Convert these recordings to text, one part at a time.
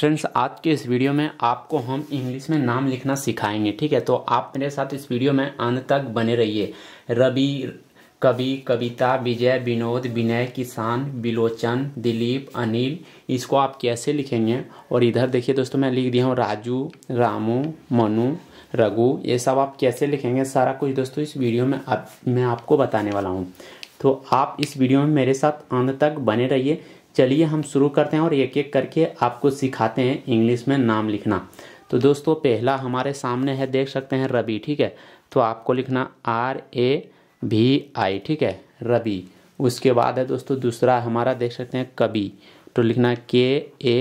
friends आज के इस वीडियो में आपको हम इंग्लिश में नाम लिखना सिखाएंगे ठीक है तो आप मेरे साथ इस वीडियो में अंत तक बने रहिए रवि कवि कविता विजय विनोद विनय किसान विलोचन दिलीप अनिल इसको आप कैसे लिखेंगे और इधर देखिए दोस्तों मैं लिख दिया हूँ राजू रामू मनु रघु ये सब आप कैसे लिखेंगे सारा कुछ दोस्तों इस वीडियो में आप मैं आपको बताने वाला हूँ तो आप इस वीडियो में मेरे साथ अंत तक बने रहिए चलिए हम शुरू करते हैं और एक एक करके आपको सिखाते हैं इंग्लिश में नाम लिखना तो दोस्तों पहला हमारे सामने है देख सकते हैं रवि ठीक है तो आपको लिखना आर ए भी आई ठीक है रवि उसके बाद है दोस्तों दूसरा हमारा देख सकते हैं कवि तो लिखना के ए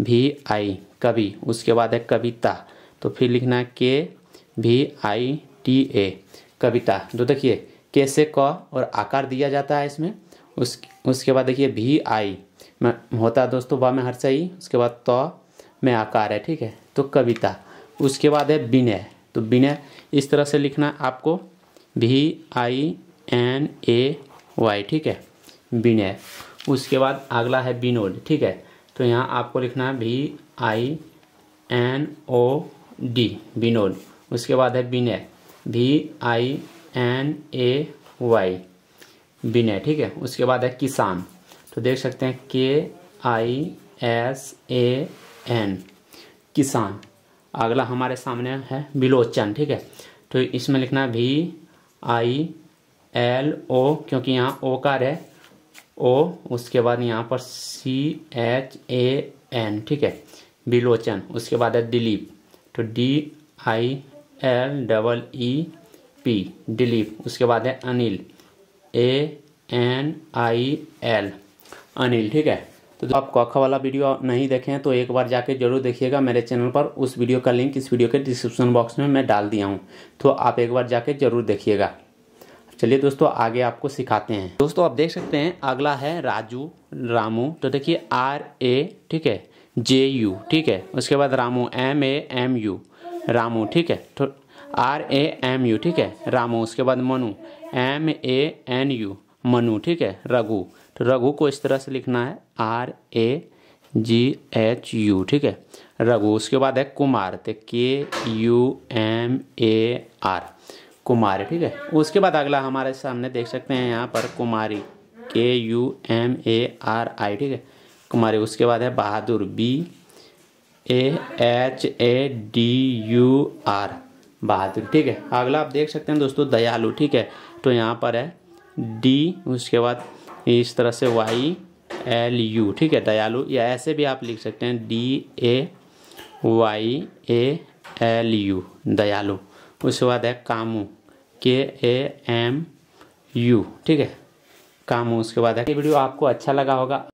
भी आई कवि उसके बाद है कविता तो फिर लिखना के भी आई टी ए कविता तो देखिए कैसे क और आकार दिया जाता है इसमें उस उसके बाद देखिए भी आई मैं होता है दोस्तों वाह में हर सही उसके बाद तो में आकार है ठीक है तो कविता उसके बाद है बिनय तो बिनय इस तरह से लिखना है आपको भी आई एन ए वाई ठीक है बिनय उसके बाद अगला है बिनोद ठीक है तो यहाँ आपको लिखना है भी I N O D Binod उसके बाद है बिनय भी आई एन ए वाई विनय ठीक है उसके बाद है किसान तो देख सकते हैं के आई एस ए एन किसान अगला हमारे सामने है विलोचन ठीक है तो इसमें लिखना भी आई एल ओ क्योंकि यहाँ ओ कार है ओ उसके बाद यहाँ पर सी एच ए एन ठीक है विलोचन उसके बाद है दिलीप तो D I L double E P Dilip उसके बाद है Anil A N I L Anil ठीक है तो आप कौखा वाला वीडियो नहीं देखें तो एक बार जाके जरूर देखिएगा मेरे चैनल पर उस वीडियो का लिंक इस वीडियो के डिस्क्रिप्शन बॉक्स में मैं डाल दिया हूँ तो आप एक बार जाके जरूर देखिएगा चलिए दोस्तों आगे आपको सिखाते हैं दोस्तों आप देख सकते हैं अगला है राजू रामू तो देखिए आर ए ठीक है जे यू ठीक है उसके बाद Ramu M A M U Ramu ठीक है तो आर ए एम यू ठीक है रामू उसके बाद Manu M A N U Manu ठीक है रघु तो रघु को इस तरह से लिखना है R A G H U ठीक है रघु उसके बाद है कुमार तो K U M A R Kumar ठीक है उसके बाद अगला हमारे सामने देख सकते हैं यहाँ पर Kumari K U M A R I ठीक है कुमारी उसके बाद है Bahadur B A H A D U R Bahadur ठीक है अगला आप देख सकते हैं दोस्तों दयालु ठीक है तो यहाँ पर है डी उसके बाद इस तरह से वाई एल यू ठीक है दयालु या ऐसे भी आप लिख सकते हैं D A Y A L U Dayalu उसके बाद है कामू के ए एम यू ठीक है कामू उसके बाद है ये वीडियो आपको अच्छा लगा होगा